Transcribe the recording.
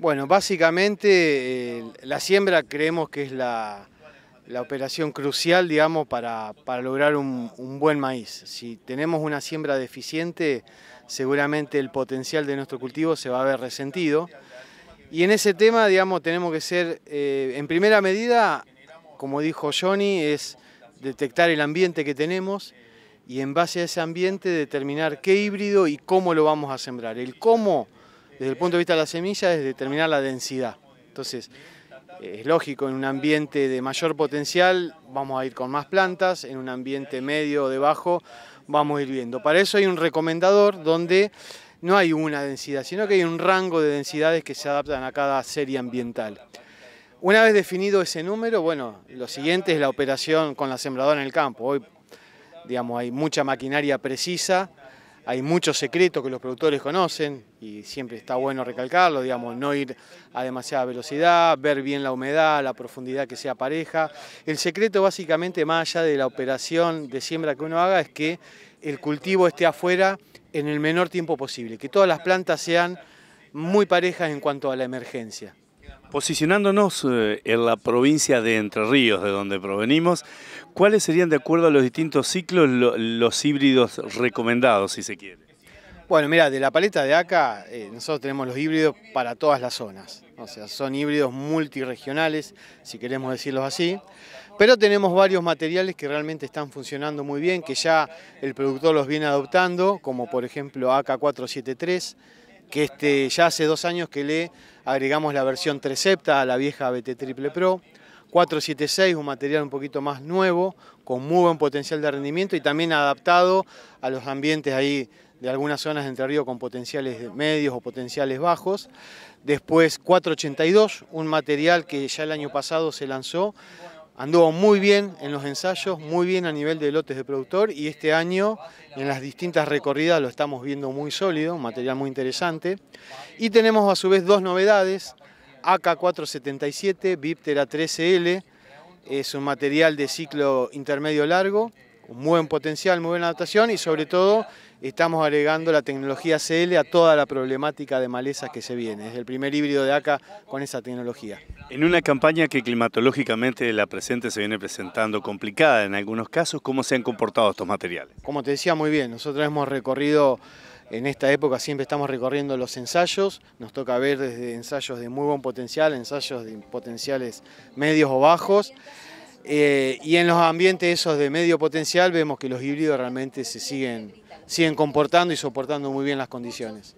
Bueno, básicamente eh, la siembra creemos que es la, operación crucial, digamos, para, lograr un, buen maíz. Si tenemos una siembra deficiente, seguramente el potencial de nuestro cultivo se va a ver resentido. Y en ese tema, digamos, tenemos que ser, eh, en primera medida, como dijo Johnny, es detectar el ambiente que tenemos y en base a ese ambiente determinar qué híbrido y cómo lo vamos a sembrar. El cómo desde el punto de vista de la semilla es determinar la densidad. Entonces, es lógico, en un ambiente de mayor potencial vamos a ir con más plantas, en un ambiente medio o de bajo vamos a ir viendo. Para eso hay un recomendador donde no hay una densidad, sino que hay un rango de densidades que se adaptan a cada serie ambiental. Una vez definido ese número, bueno, lo siguiente es la operación con la sembradora en el campo. Hoy, digamos, hay mucha maquinaria precisa hay muchos secretos que los productores conocen y siempre está bueno recalcarlo, digamos, no ir a demasiada velocidad, ver bien la humedad, la profundidad que sea pareja. El secreto básicamente, más allá de la operación de siembra que uno haga, es que el cultivo esté afuera en el menor tiempo posible, que todas las plantas sean muy parejas en cuanto a la emergencia. Posicionándonos eh, en la provincia de Entre Ríos, de donde provenimos, ¿cuáles serían, de acuerdo a los distintos ciclos, los híbridos recomendados, si se quiere? Bueno, mira, de la paleta de acá eh, nosotros tenemos los híbridos para todas las zonas. O sea, son híbridos multiregionales, si queremos decirlos así. Pero tenemos varios materiales que realmente están funcionando muy bien, que ya el productor los viene adoptando, como por ejemplo AK473, que este, ya hace dos años que le agregamos la versión 3 a la vieja BT Triple Pro. 476, un material un poquito más nuevo, con muy buen potencial de rendimiento y también adaptado a los ambientes ahí de algunas zonas de Entre Ríos con potenciales medios o potenciales bajos. Después 482, un material que ya el año pasado se lanzó anduvo muy bien en los ensayos, muy bien a nivel de lotes de productor y este año en las distintas recorridas lo estamos viendo muy sólido, un material muy interesante. Y tenemos a su vez dos novedades, AK477, Viptera 13L, es un material de ciclo intermedio largo, un buen potencial, muy buena adaptación y sobre todo estamos agregando la tecnología CL a toda la problemática de malezas que se viene. Es el primer híbrido de acá con esa tecnología. En una campaña que climatológicamente la presente se viene presentando complicada en algunos casos, ¿cómo se han comportado estos materiales? Como te decía muy bien, nosotros hemos recorrido en esta época siempre estamos recorriendo los ensayos, nos toca ver desde ensayos de muy buen potencial, ensayos de potenciales medios o bajos, eh, y en los ambientes esos de medio potencial vemos que los híbridos realmente se siguen, siguen comportando y soportando muy bien las condiciones.